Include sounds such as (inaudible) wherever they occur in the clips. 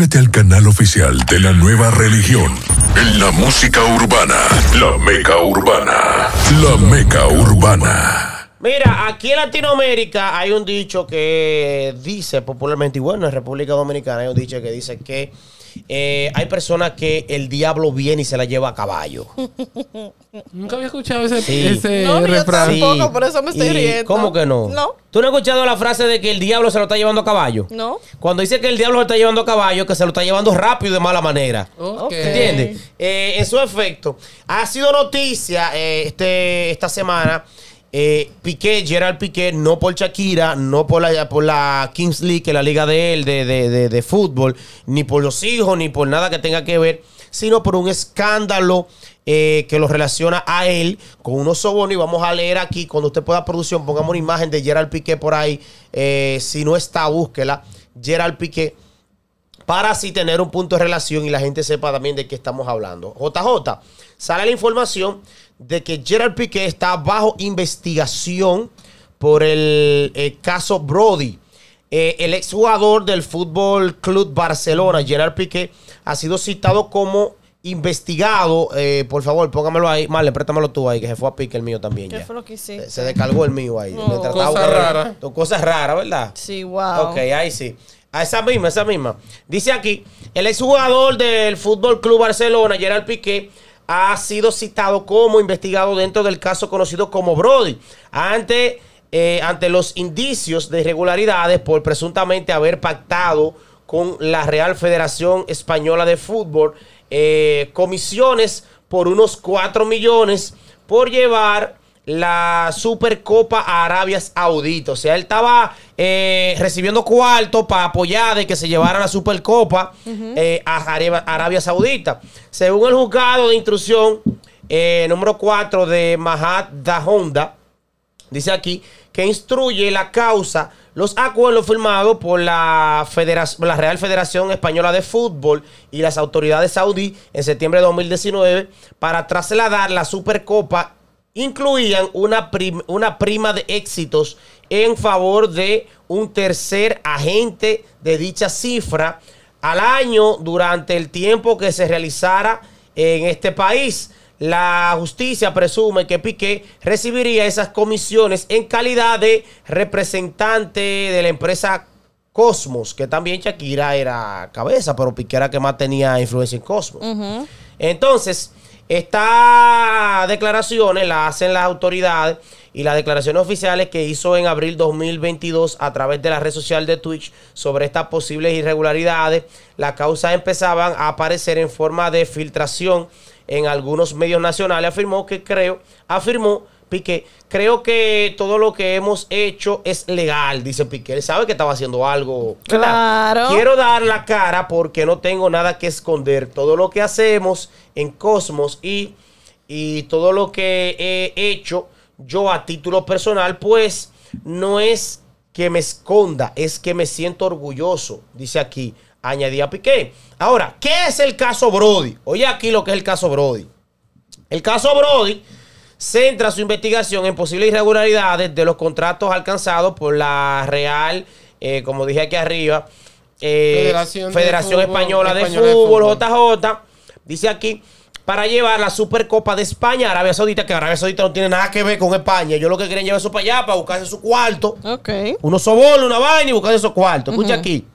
Suscríbete al canal oficial de la nueva religión. En la música urbana, la meca urbana, la meca urbana. Mira, aquí en Latinoamérica hay un dicho que dice popularmente, y bueno, en República Dominicana hay un dicho que dice que eh, hay personas que el diablo viene y se la lleva a caballo. (laughs) Nunca había escuchado ese, no, refrán. tampoco, por eso me estoy riendo. ¿Cómo que no? No. ¿Tú no has escuchado la frase de que el diablo se lo está llevando a caballo? No. Cuando dice que el diablo se lo está llevando a caballo, que se lo está llevando rápido de mala manera. Okay. ¿Entiendes? Eh, en su efecto, ha sido noticia eh, este, esta semana eh, Piqué, Gerard Piqué, no por Shakira, no por la, por la Kings League, que es la liga de él, de, fútbol, ni por los hijos, ni por nada que tenga que ver, sino por un escándalo eh, que lo relaciona a él con unos sobornos. Y vamos a leer aquí, cuando usted pueda producción, pongamos una imagen de Gerald Piqué por ahí. Eh, si no está, búsquela. Gerald Piqué. Para así tener un punto de relación y la gente sepa también de qué estamos hablando. JJ, sale la información de que Gerard Piqué está bajo investigación por el, eh, caso Brody. Eh, el exjugador del Fútbol Club Barcelona, Gerard Piqué, ha sido citado como investigado. Eh, por favor, póngamelo ahí. Marle, préstamelo tú ahí, que se fue a Piqué el mío también. Se, descargó el mío ahí. Cosas raras. Cosas raras, ¿verdad? Sí, wow. Ok, ahí sí. A esa misma, esa misma. Dice aquí, el exjugador del Fútbol Club Barcelona, Gerard Piqué, ha sido citado como investigado dentro del caso conocido como Brody ante, eh, ante los indicios de irregularidades por presuntamente haber pactado con la Real Federación Española de Fútbol eh, comisiones por unos 4 millones por llevar la Supercopa Arabia Saudita. O sea, él estaba eh, recibiendo cuarto para apoyar de que se llevara la Supercopa eh, a Arabia Saudita. Según el juzgado de instrucción eh, número 4 de Mahat Honda, dice aquí que instruye la causa los acuerdos firmados por la, la Real Federación Española de Fútbol y las autoridades saudí en septiembre de 2019 para trasladar la Supercopa incluían una, una prima de éxitos en favor de un tercer agente de dicha cifra al año durante el tiempo que se realizara en este país. La justicia presume que Piqué recibiría esas comisiones en calidad de representante de la empresa Cosmos, que también Shakira era cabeza, pero Piqué era que más tenía influencia en Cosmos. Entonces, estas declaraciones las hacen las autoridades y las declaraciones oficiales que hizo en abril 2022 a través de la red social de Twitch sobre estas posibles irregularidades. Las causas empezaban a aparecer en forma de filtración en algunos medios nacionales. Afirmó que creo, afirmó Piqué, creo que todo lo que hemos hecho es legal, dice Piqué. Él sabe que estaba haciendo algo. Claro. Quiero dar la cara porque no tengo nada que esconder. Todo lo que hacemos en Cosmos y, y todo lo que he hecho yo a título personal, pues no es que me esconda, es que me siento orgulloso, dice aquí, añadía Piqué. Ahora, ¿qué es el caso Brody? Oye aquí lo que es el caso Brody. El caso Brody centra su investigación en posibles irregularidades de los contratos alcanzados por la Real, eh, como dije aquí arriba, eh, Federación, Española, de, de Fútbol, JJ Dice aquí, para llevar la Supercopa de España a Arabia Saudita, que Arabia Saudita no tiene nada que ver con España. Yo lo que quieren llevar eso para allá, para buscarse su cuarto. Ok. uno una vaina y buscarse su cuarto. Escucha aquí.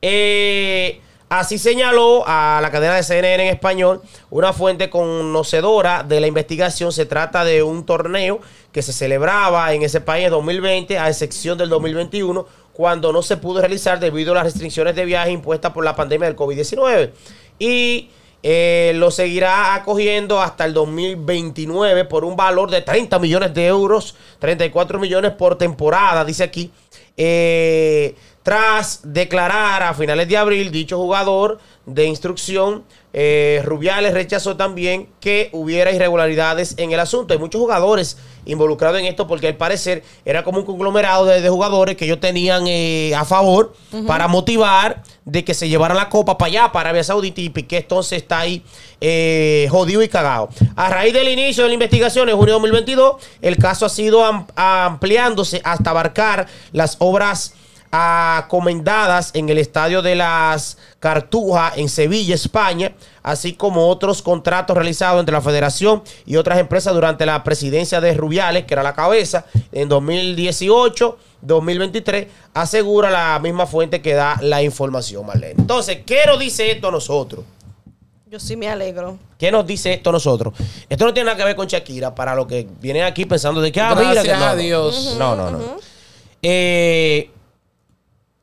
Eh, así señaló a la cadena de CNN en español una fuente conocedora de la investigación. Se trata de un torneo que se celebraba en ese país en 2020, a excepción del 2021, cuando no se pudo realizar debido a las restricciones de viaje impuestas por la pandemia del COVID-19 y eh, lo seguirá acogiendo hasta el 2029 por un valor de 30 millones de euros, 34 millones por temporada, dice aquí. Eh, tras declarar a finales de abril dicho jugador de instrucción, eh, Rubiales rechazó también que hubiera irregularidades en el asunto. Hay muchos jugadores involucrados en esto porque al parecer era como un conglomerado de, jugadores que ellos tenían eh, a favor para motivar de que se llevaran la copa para allá, para Arabia Saudita y Piqué entonces está ahí eh, jodido y cagado. A raíz del inicio de la investigación en junio de 2022, el caso ha sido ampliándose hasta abarcar las obras Acomendadas en el estadio de las Cartujas en Sevilla, España, así como otros contratos realizados entre la federación y otras empresas durante la presidencia de Rubiales, que era la cabeza, en 2018. 2023, asegura la misma fuente que da la información, Marlene. Entonces, ¿qué nos dice esto a nosotros? Yo sí me alegro. ¿Qué nos dice esto a nosotros? Esto no tiene nada que ver con Shakira, para los que vienen aquí pensando de que, ah, mira, no. a Dios. No, no, no. Eh,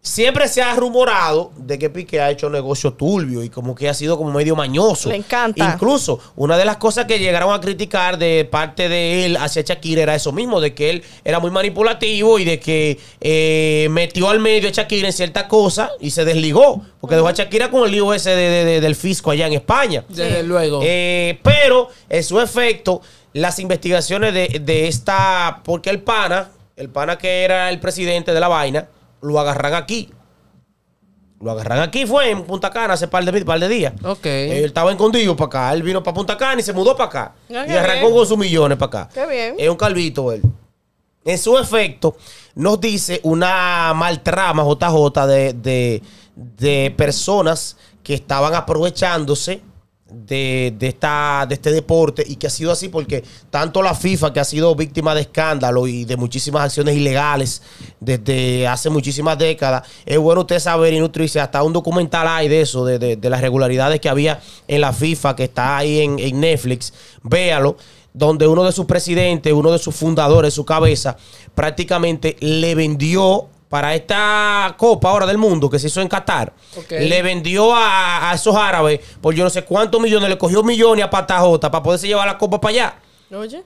Siempre se ha rumorado de que Piqué ha hecho negocio turbio y como que ha sido como medio mañoso. Le encanta. Incluso, una de las cosas que llegaron a criticar de parte de él hacia Shakira era eso mismo, de que él era muy manipulativo y de que eh, metió al medio a Shakira en cierta cosa y se desligó, porque dejó a Shakira con el lío ese del fisco allá en España. Desde luego. Eh, pero, en su efecto, las investigaciones de esta, porque el pana, el pana que era el presidente de la vaina, lo agarran aquí. Lo agarran aquí, fue en Punta Cana hace par de, par de días. Él estaba escondido para acá. Él vino para Punta Cana y se mudó para acá. Ah, y arrancó con sus millones para acá. Qué bien. Es un calvito él. En su efecto, nos dice una mal trama, JJ, de, de, de personas que estaban aprovechándose de, esta, de este deporte y que ha sido así porque tanto la FIFA, que ha sido víctima de escándalo y de muchísimas acciones ilegales desde hace muchísimas décadas, es bueno usted saber y nutrirse. Hasta un documental hay de eso, de, las regularidades que había en la FIFA, que está ahí en, en Netflix. Véalo donde uno de sus presidentes, uno de sus fundadores, su cabeza, prácticamente le vendió para esta Copa ahora del Mundo que se hizo en Qatar, le vendió a, esos árabes por yo no sé cuántos millones, le cogió millones a Patajota para poderse llevar la Copa para allá. Oye.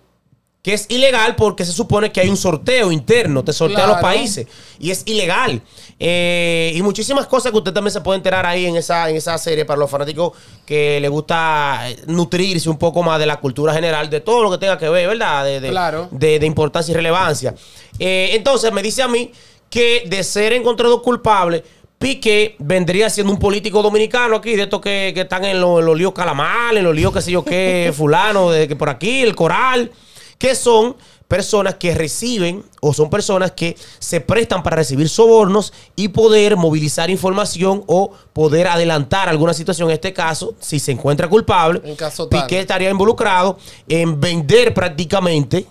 Que es ilegal porque se supone que hay un sorteo interno, te sortean los países. Y es ilegal. Eh, y muchísimas cosas que usted también se puede enterar ahí en esa, en esa serie para los fanáticos que le gusta eh, nutrirse un poco más de la cultura general, de todo lo que tenga que ver, ¿verdad? De, claro. de, importancia y relevancia. Eh, entonces me dice a mí que de ser encontrado culpable, Piqué vendría siendo un político dominicano aquí, de estos que, están en, los líos calamales, en los líos qué sé yo qué, (laughs) fulano, de que por aquí, el coral, que son personas que reciben o son personas que se prestan para recibir sobornos y poder movilizar información o poder adelantar alguna situación. En este caso, si se encuentra culpable, en Piqué estaría involucrado en vender prácticamente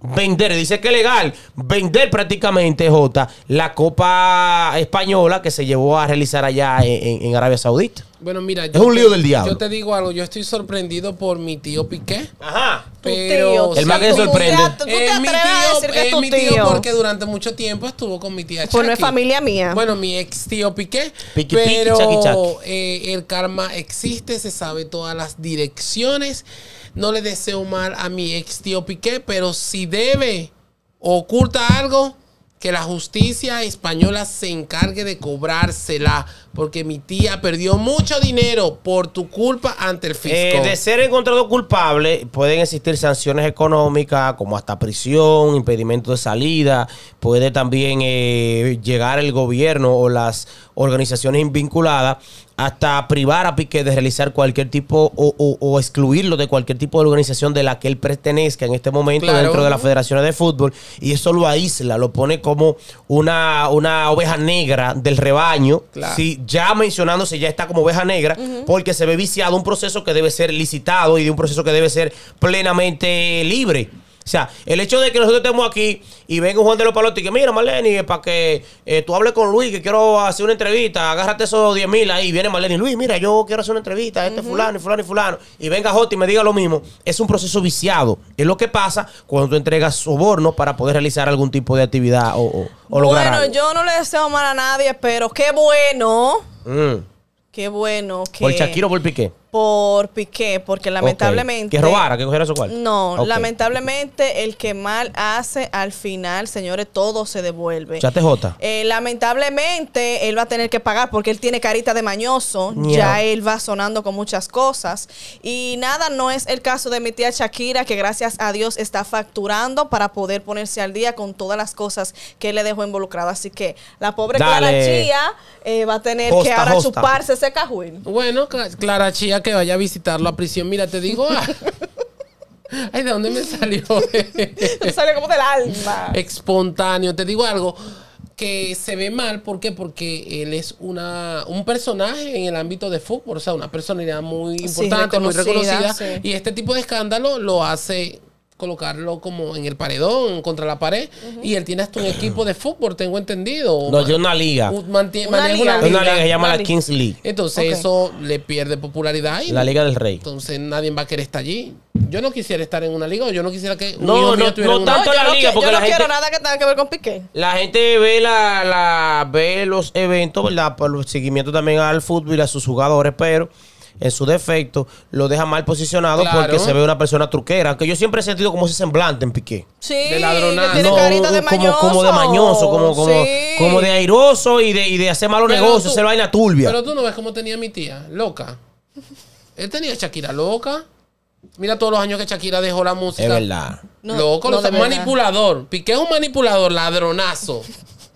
vender, dice que legal, vender prácticamente, J, la Copa Española que se llevó a realizar allá en, en Arabia Saudita. Bueno, mira, es un lío del diablo. Yo te digo algo, yo estoy sorprendido por mi tío Piqué. Ajá. Pero el más que sorprende. es mi tío, es, mi tío, porque durante mucho tiempo estuvo con mi tía Pues no es familia mía. Bueno, mi ex tío Piqué. pero eh, el karma existe, se sabe todas las direcciones. No le deseo mal a mi ex tío Piqué, pero si debe oculta algo, que la justicia española se encargue de cobrársela, porque mi tía perdió mucho dinero por tu culpa ante el fisco. Eh, de ser encontrado culpable, pueden existir sanciones económicas, como hasta prisión, impedimento de salida, puede también eh, llegar el gobierno o las organizaciones invinculadas hasta privar a Piqué de realizar cualquier tipo o, excluirlo de cualquier tipo de organización de la que él pertenezca en este momento dentro de las federaciones de fútbol. Y eso lo aísla, lo pone como una, una oveja negra del rebaño. ya mencionándose, ya está como oveja negra, porque se ve viciado un proceso que debe ser licitado y de un proceso que debe ser plenamente libre. O sea, el hecho de que nosotros estemos aquí y venga Juan de los Palotes y que, mira, Marlene, para que eh, tú hables con Luis, que quiero hacer una entrevista, agárrate esos 10 mil ahí, viene Marlene y Luis, mira, yo quiero hacer una entrevista, este fulano y fulano y fulano, y venga Jota y me diga lo mismo, es un proceso viciado. Es lo que pasa cuando tú entregas sobornos para poder realizar algún tipo de actividad o, o, o lograr. Bueno, yo no le deseo mal a nadie, pero qué bueno. Mm. Qué bueno que. Por Shakiro por Piqué por Piqué, porque lamentablemente... Que robara, que cogiera su cuarto. No, lamentablemente el que mal hace al final, señores, todo se devuelve. Ya eh, lamentablemente él va a tener que pagar porque él tiene carita de mañoso, ya él va sonando con muchas cosas. Y nada, no es el caso de mi tía Shakira, que gracias a Dios está facturando para poder ponerse al día con todas las cosas que le dejó involucrada. Así que la pobre Clara Chía eh, va a tener que ahora chuparse ese cajuín. Bueno, Clara Chía que vaya a visitarlo a prisión, mira, te digo. Ah. (laughs) ay, ¿de dónde me salió? salió como del alma. Espontáneo. Te digo algo que se ve mal, porque Porque él es una, un personaje en el ámbito de fútbol, o sea, una personalidad muy importante, muy reconocida, y este tipo de escándalo lo hace colocarlo como en el paredón, contra la pared. Y él tiene hasta un equipo de fútbol, tengo entendido. No, yo una liga. Mantiene, una, liga. que se llama la Kings League. Entonces eso le pierde popularidad. Y la Liga del Rey. Entonces nadie va a querer estar allí. Yo no quisiera estar en una liga yo no quisiera que... No, no, no, no tanto la liga. porque yo no quiero gente, nada que tenga que ver con Piqué. La gente ve, la, la ve los eventos, ¿verdad? Por el seguimiento también al fútbol a sus jugadores, pero en su defecto, lo deja mal posicionado porque se ve una persona truquera. que yo siempre he sentido como ese semblante en Piqué. Sí, de ladronazo como, de mañoso, como, como, de airoso y de, y de hacer malos se negocios, hacer la turbia. Pero tú no ves cómo tenía mi tía, loca. Él tenía Shakira loca. Mira todos los años que Shakira dejó la música. Es verdad. Loco, es un manipulador. Piqué es un manipulador, ladronazo.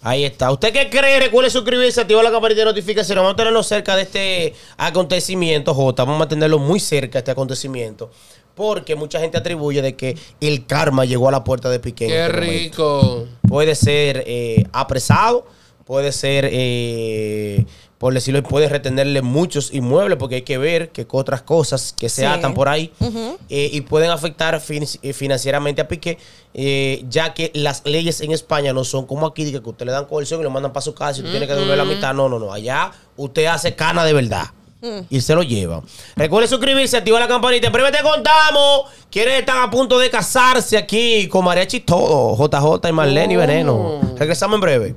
Ahí está. ¿Usted qué cree? Recuerde suscribirse, activar la campanita de notificaciones. Vamos a tenerlo cerca de este acontecimiento, J. Vamos a tenerlo muy cerca este acontecimiento. Porque mucha gente atribuye de que el karma llegó a la puerta de Piqué. ¡Qué este rico! Puede ser eh, apresado, puede ser eh, por decirlo, puede retenerle muchos inmuebles porque hay que ver que otras cosas que se atan por ahí eh, y pueden afectar eh, financieramente a Piqué, eh, ya que las leyes en España no son como aquí, que usted le dan coerción y lo mandan para su casa y usted que devolver la mitad. No, no, no. Allá usted hace cana de verdad. Mm. Y se lo lleva. Recuerde suscribirse, activa la campanita. Primero te contamos quiénes están a punto de casarse aquí con Mariachi todo. JJ y Marlene y Veneno. Oh. Regresamos en breve.